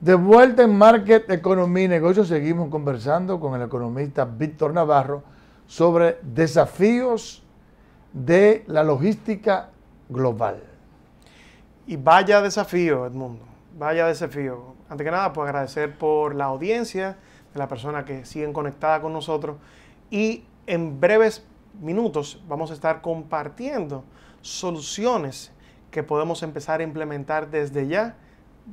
De vuelta en Market, Economía y Negocios, seguimos conversando con el economista Víctor Navarro sobre desafíos de la logística global. Y vaya desafío, Edmundo, vaya desafío. Antes que nada, pues agradecer por la audiencia, de las personas que siguen conectadas con nosotros. Y en breves minutos vamos a estar compartiendo soluciones que podemos empezar a implementar desde ya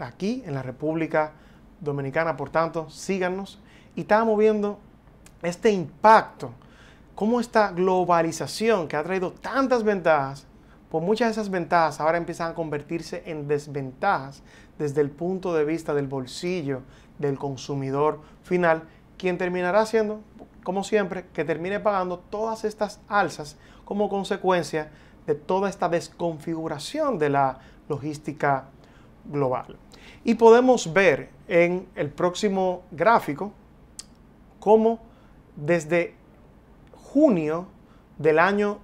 aquí en la República Dominicana. Por tanto, síganos. Y estábamos viendo este impacto, cómo esta globalización que ha traído tantas ventajas, pues muchas de esas ventajas ahora empiezan a convertirse en desventajas desde el punto de vista del bolsillo del consumidor final, quien terminará siendo, como siempre, que termine pagando todas estas alzas como consecuencia de toda esta desconfiguración de la logística global. Y podemos ver en el próximo gráfico cómo desde junio del año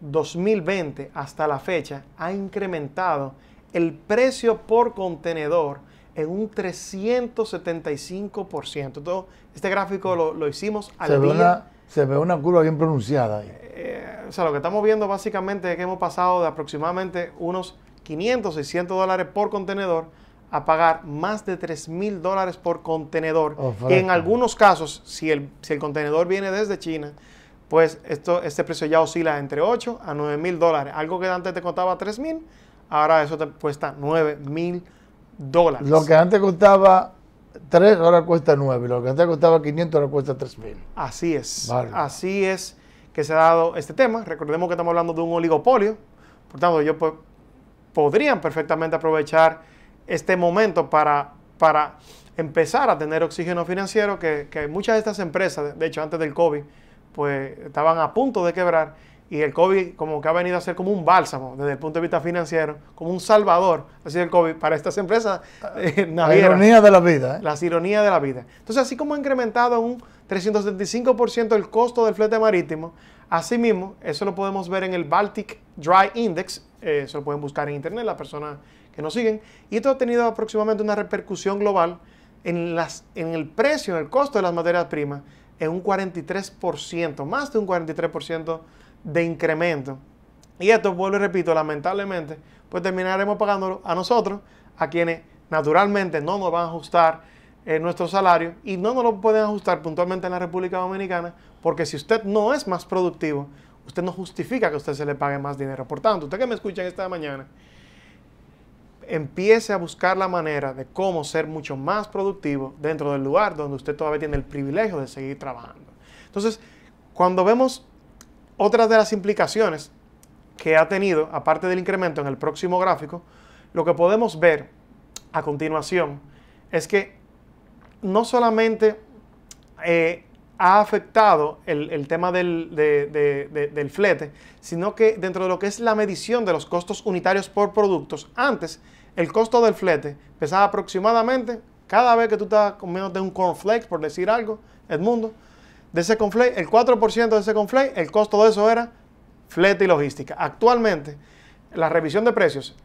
2020 hasta la fecha ha incrementado el precio por contenedor en un 375%. Todo este gráfico lo, hicimos al se día. se ve una curva bien pronunciada ahí. Eh, o sea, lo que estamos viendo básicamente es que hemos pasado de aproximadamente unos 500, 600 dólares por contenedor a pagar más de 3 mil dólares por contenedor. Oh, en algunos casos, si el, si el contenedor viene desde China, pues esto, este precio ya oscila entre 8 a 9 mil dólares. Algo que antes te costaba 3 mil, ahora eso te cuesta 9 mil dólares. Lo que antes costaba 3, ahora cuesta 9. Lo que antes costaba 500, ahora cuesta 3 mil. Así es. Así es que se ha dado este tema. Recordemos que estamos hablando de un oligopolio. Por tanto, ellos podrían perfectamente aprovechar este momento para, para empezar a tener oxígeno financiero, que, muchas de estas empresas, de hecho antes del COVID, pues estaban a punto de quebrar y el COVID como que ha venido a ser como un bálsamo desde el punto de vista financiero, como un salvador, así el COVID, para estas empresas ah, eh, La ironía de la vida. ¿eh? Las ironías de la vida. Entonces, así como ha incrementado un 375% el costo del flete marítimo, así mismo, eso lo podemos ver en el Baltic Dry Index, eh, eso lo pueden buscar en internet, las personas que nos siguen, y esto ha tenido aproximadamente una repercusión global en, las, en el precio, en el costo de las materias primas, en un 43%, más de un 43% de incremento. Y esto, vuelvo y repito, lamentablemente, pues terminaremos pagándolo a nosotros, a quienes naturalmente no nos van a ajustar eh, nuestro salario y no nos lo pueden ajustar puntualmente en la República Dominicana, porque si usted no es más productivo, usted no justifica que usted se le pague más dinero. Por tanto, usted que me escucha esta mañana, empiece a buscar la manera de cómo ser mucho más productivo dentro del lugar donde usted todavía tiene el privilegio de seguir trabajando. Entonces, cuando vemos otras de las implicaciones que ha tenido, aparte del incremento en el próximo gráfico, lo que podemos ver a continuación es que no solamente eh, ha afectado el, tema del, flete, sino que dentro de lo que es la medición de los costos unitarios por productos, antes el costo del flete pesaba aproximadamente, cada vez que tú estás de un cornflakes, por decir algo, Edmundo, de ese cornflake, el 4% de ese conflate, el costo de eso era flete y logística. Actualmente, la revisión de precios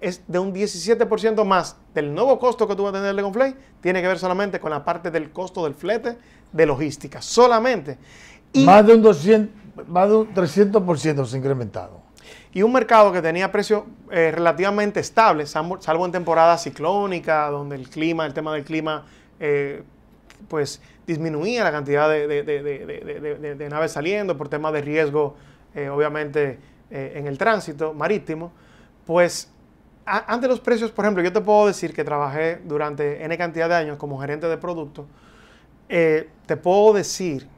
es de un 17% más del nuevo costo que tú vas a tener de conflate, tiene que ver solamente con la parte del costo del flete de logística, solamente. más de un 200, más de un 300% se ha incrementado y un mercado que tenía precios eh, relativamente estables, salvo en temporada ciclónica, donde el clima, el tema del clima, eh, pues disminuía la cantidad de, naves saliendo por temas de riesgo, eh, obviamente, en el tránsito marítimo, pues ante los precios, por ejemplo, yo te puedo decir que trabajé durante N cantidad de años como gerente de producto, te puedo decir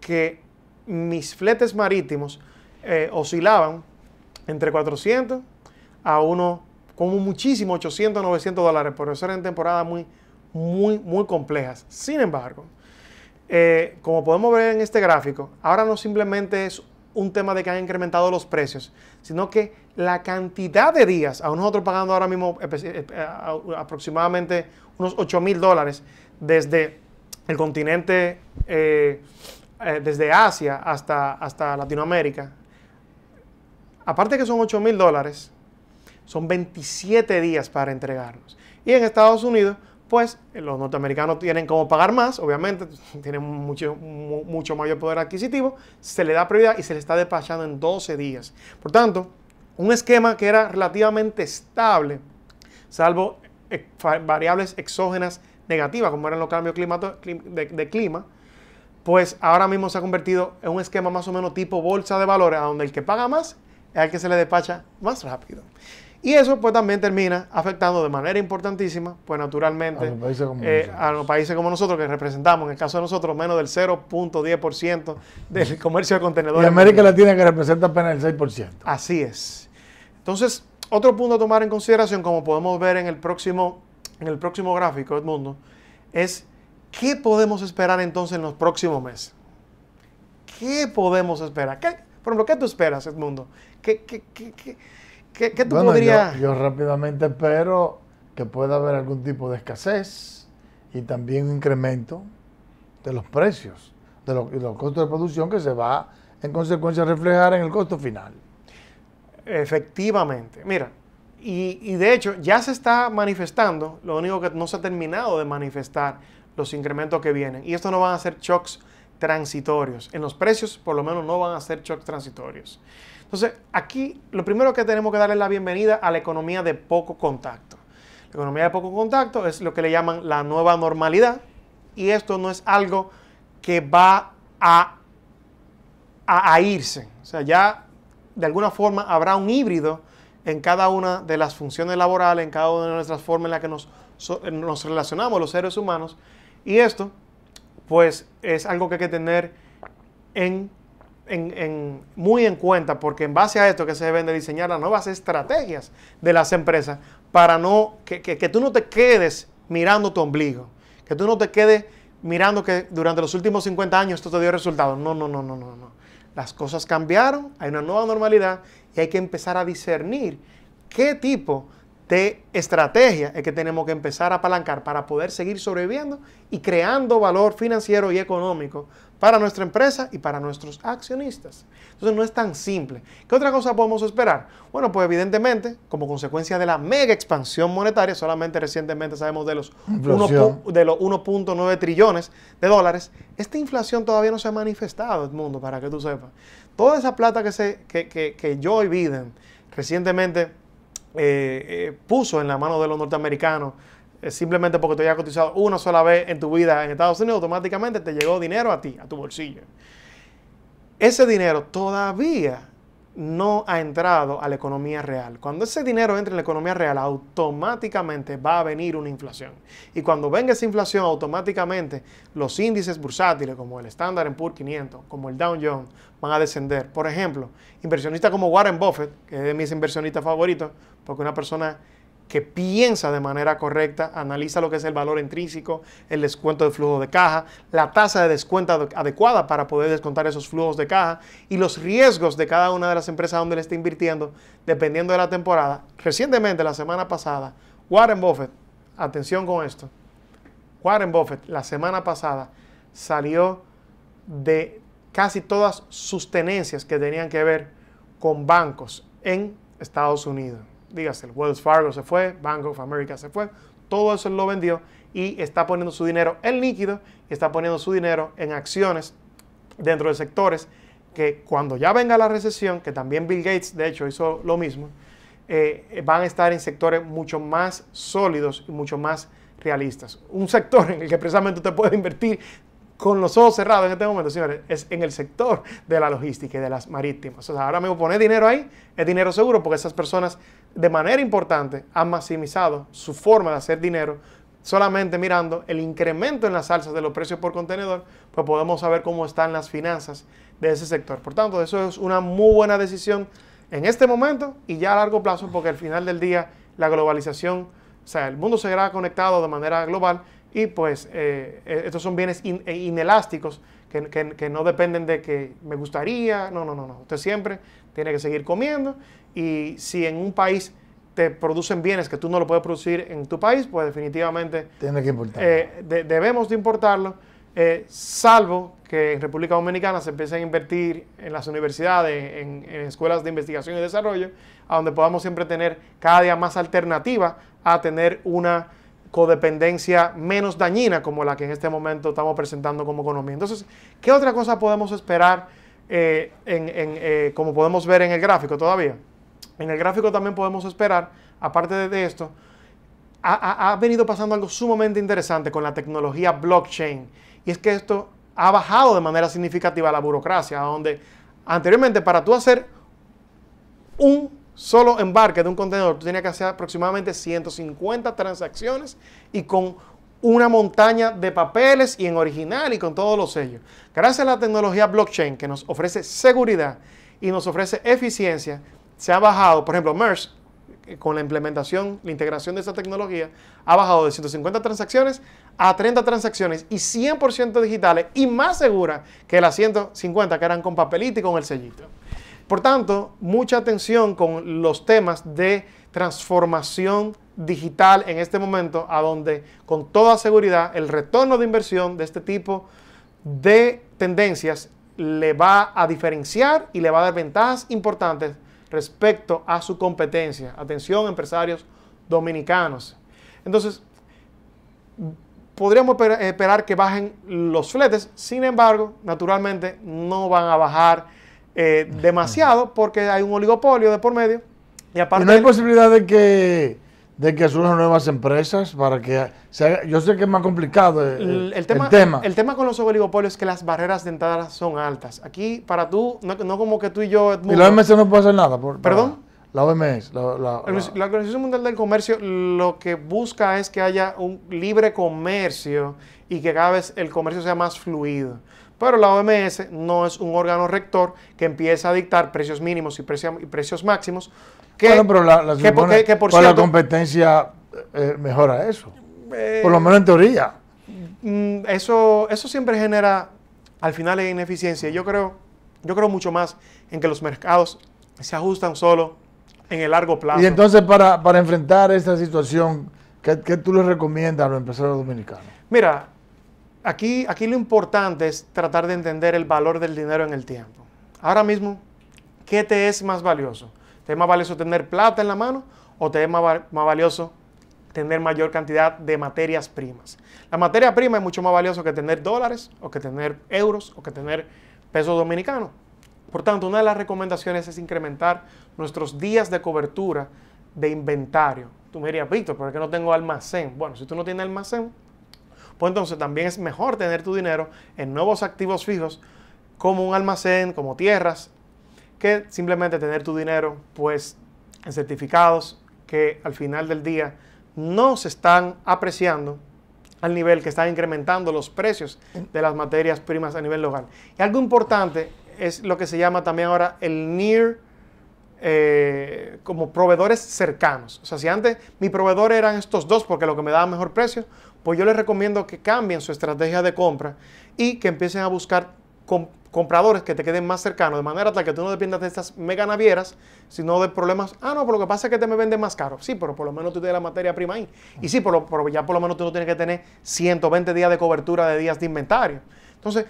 que mis fletes marítimos oscilaban entre 400 a uno como muchísimo, 800, 900 dólares, Por eso eran temporadas muy, muy, muy complejas. Sin embargo, eh, como podemos ver en este gráfico, ahora no simplemente es un tema de que han incrementado los precios, sino que la cantidad de días, a nosotros pagando ahora mismo eh, pues, eh, aproximadamente unos 8 mil dólares desde el continente, desde Asia hasta, hasta Latinoamérica, aparte que son 8 mil dólares, son 27 días para entregarlos. Y en Estados Unidos, pues los norteamericanos tienen como pagar más, obviamente, tienen mucho, mucho mayor poder adquisitivo, se le da prioridad y se le está despachando en 12 días. Por tanto, un esquema que era relativamente estable, salvo variables exógenas negativas, como eran los cambios de clima, pues ahora mismo se ha convertido en un esquema más o menos tipo bolsa de valores, a donde el que paga más al que se le despacha más rápido. Y eso pues también termina afectando de manera importantísima, pues naturalmente, a los países como, eh, nosotros que representamos, en el caso de nosotros, menos del 0.10% del comercio de contenedores. Y América Latina que representa apenas el 6%. Así es. Entonces, otro punto a tomar en consideración, como podemos ver en el próximo, en el próximo gráfico, Edmundo, es qué podemos esperar entonces en los próximos meses. ¿Qué podemos esperar? ¿Qué, por ejemplo, ¿qué tú esperas, Edmundo? ¿Qué, tú podrías...? Yo, rápidamente espero que pueda haber algún tipo de escasez y también un incremento de los precios, de, los costos de producción que se va en consecuencia a reflejar en el costo final. Efectivamente. Mira, y, y, de hecho ya se está manifestando, lo único que no se ha terminado de manifestar los incrementos que vienen. Y esto no van a ser shocks transitorios. En los precios, por lo menos, no van a ser shocks transitorios. Entonces, aquí lo primero que tenemos que darle la bienvenida a la economía de poco contacto. La economía de poco contacto es lo que le llaman la nueva normalidad y esto no es algo que va a, a, irse. O sea, ya de alguna forma habrá un híbrido en cada una de las funciones laborales, en cada una de nuestras formas en las que nos, nos relacionamos los seres humanos. Y esto pues es algo que hay que tener muy en cuenta, porque en base a esto que se deben de diseñar las nuevas estrategias de las empresas para no que, tú no te quedes mirando tu ombligo, que tú no te quedes mirando que durante los últimos 50 años esto te dio resultados. No, no, no, no, no, no. Las cosas cambiaron, hay una nueva normalidad y hay que empezar a discernir qué tipo de estrategia es que tenemos que empezar a apalancar para poder seguir sobreviviendo y creando valor financiero y económico para nuestra empresa y para nuestros accionistas. Entonces no es tan simple. ¿Qué otra cosa podemos esperar? Bueno, pues evidentemente, como consecuencia de la mega expansión monetaria, solamente recientemente sabemos de los 1.9 trillones de dólares, esta inflación todavía no se ha manifestado, mundo para que tú sepas. Toda esa plata que, se, que, que, que recientemente eh, eh, puso en la mano de los norteamericanos eh, simplemente porque te hayas cotizado una sola vez en tu vida en Estados Unidos, automáticamente te llegó dinero a ti, a tu bolsillo. Ese dinero todavía no ha entrado a la economía real. Cuando ese dinero entre en la economía real, automáticamente va a venir una inflación. Y cuando venga esa inflación, automáticamente los índices bursátiles como el Standard Poor's 500, como el Dow Jones, van a descender. Por ejemplo, inversionistas como Warren Buffett, que es de mis inversionistas favoritos, porque una persona que piensa de manera correcta, analiza lo que es el valor intrínseco, el descuento de flujo de caja, la tasa de descuento adecuada para poder descontar esos flujos de caja y los riesgos de cada una de las empresas donde le está invirtiendo, dependiendo de la temporada. Recientemente, la semana pasada, Warren Buffett, atención con esto, Warren Buffett la semana pasada salió de casi todas sus tenencias que tenían que ver con bancos en Estados Unidos dígase, Wells Fargo se fue, Bank of America se fue, todo eso lo vendió y está poniendo su dinero en líquido y está poniendo su dinero en acciones dentro de sectores que cuando ya venga la recesión, que también Bill Gates de hecho hizo lo mismo, eh, van a estar en sectores mucho más sólidos y mucho más realistas. Un sector en el que precisamente usted puede invertir con los ojos cerrados en este momento, señores, es en el sector de la logística y de las marítimas. O sea, ahora mismo poner dinero ahí es dinero seguro porque esas personas de manera importante han maximizado su forma de hacer dinero solamente mirando el incremento en las alzas de los precios por contenedor, pues podemos saber cómo están las finanzas de ese sector. Por tanto, eso es una muy buena decisión en este momento y ya a largo plazo, porque al final del día la globalización, o sea, el mundo se verá conectado de manera global y pues eh, e-, estos son bienes e-, inelásticos que, que, que, no dependen de que me gustaría, no, no, no, no. Usted siempre tiene que seguir comiendo y si en un país te producen bienes que tú no lo puedes producir en tu país, pues definitivamente que eh, debemos de importarlo, eh, salvo que en República Dominicana se empiece a invertir en las universidades, en, escuelas de investigación y desarrollo, a donde podamos siempre tener cada día más alternativa a tener una codependencia menos dañina como la que en este momento estamos presentando como economía. Entonces, ¿qué otra cosa podemos esperar eh, como podemos ver en el gráfico todavía? En el gráfico también podemos esperar, aparte de esto, ha, venido pasando algo sumamente interesante con la tecnología blockchain. Y es que esto ha bajado de manera significativa la burocracia, donde anteriormente para tú hacer un solo embarque de un contenedor, tú tenías que hacer aproximadamente 150 transacciones y con una montaña de papeles y en original y con todos los sellos. Gracias a la tecnología blockchain que nos ofrece seguridad y nos ofrece eficiencia, se ha bajado, por ejemplo, MERS, eh, con la implementación, la integración de esta tecnología, ha bajado de 150 transacciones a 30 transacciones y 100% digitales y más segura que las 150 que eran con papelito y con el sellito. Por tanto, mucha atención con los temas de transformación digital en este momento, a donde con toda seguridad el retorno de inversión de este tipo de tendencias le va a diferenciar y le va a dar ventajas importantes respecto a su competencia. Atención, empresarios dominicanos. Entonces, podríamos esperar que bajen los fletes, sin embargo, naturalmente no van a bajar eh, demasiado porque hay un oligopolio de por medio. Y aparte... no hay posibilidad de que de que surjan nuevas empresas para que se yo sé que es más complicado eh, eh, el, tema, el, tema, el tema. con los oligopolios es que las barreras de entrada son altas. Aquí, para tú, no, como que tú y yo... y la OMS no puede hacer nada. ¿Perdón? La OMS. La, la, Organización Mundial del Comercio lo que busca es que haya un libre comercio y que cada vez el comercio sea más fluido. Pero la OMS no es un órgano rector que empieza a dictar precios mínimos y y precios máximos que, bueno, por la competencia eh, mejora eso. Eh, por lo menos en teoría. Mm, eso, eso siempre genera, al final, ineficiencia. Yo creo, yo creo mucho más en que los mercados se ajustan solo en el largo plazo. Y entonces, para, enfrentar esta situación, ¿qué, ¿qué, tú les recomiendas a los empresarios dominicanos? Mira, aquí, aquí lo importante es tratar de entender el valor del dinero en el tiempo. Ahora mismo, ¿qué te es más valioso? ¿Te es más valioso tener plata en la mano o te es más, valioso tener mayor cantidad de materias primas? La materia prima es mucho más valioso que tener dólares o que tener euros o que tener pesos dominicanos. Por tanto, una de las recomendaciones es incrementar nuestros días de cobertura de inventario. Tú me dirías, Víctor, ¿por qué no tengo almacén? Bueno, si tú no tienes almacén, pues entonces también es mejor tener tu dinero en nuevos activos fijos como un almacén, como tierras, que simplemente tener tu dinero pues en certificados que al final del día no se están apreciando al nivel que están incrementando los precios de las materias primas a nivel local. Y algo importante es lo que se llama también ahora el near eh, como proveedores cercanos. O sea, si antes mi proveedor eran estos dos porque lo que me daba mejor precio, pues yo les recomiendo que cambien su estrategia de compra y que empiecen a buscar compradores que te queden más cercanos, de manera tal que tú no dependas de estas mega navieras, sino de problemas, ah, no, pero lo que pasa es que te me venden más caro. Sí, pero por lo menos tú tienes la materia prima ahí. Y sí, por lo, ya por lo menos tú no tienes que tener 120 días de cobertura de días de inventario. Entonces,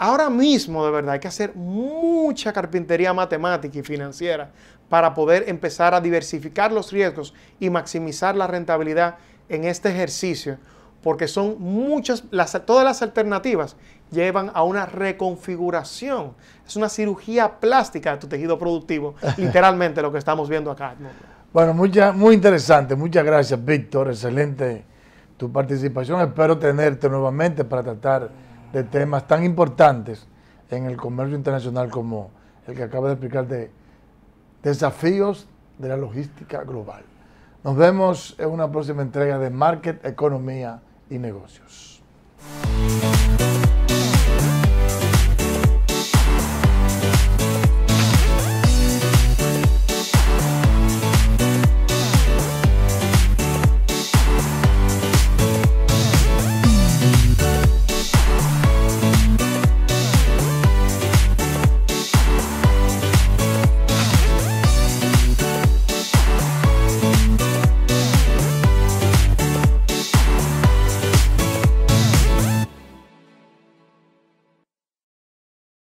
ahora mismo de verdad hay que hacer mucha carpintería matemática y financiera para poder empezar a diversificar los riesgos y maximizar la rentabilidad en este ejercicio, porque son muchas, las, todas las alternativas llevan a una reconfiguración. Es una cirugía plástica de tu tejido productivo, literalmente lo que estamos viendo acá. Bueno, muy interesante. Muchas gracias, Víctor. Excelente tu participación. Espero tenerte nuevamente para tratar de temas tan importantes en el comercio internacional como el que acaba de explicarte desafíos de la logística global. Nos vemos en una próxima entrega de Market, Economía y Negocios.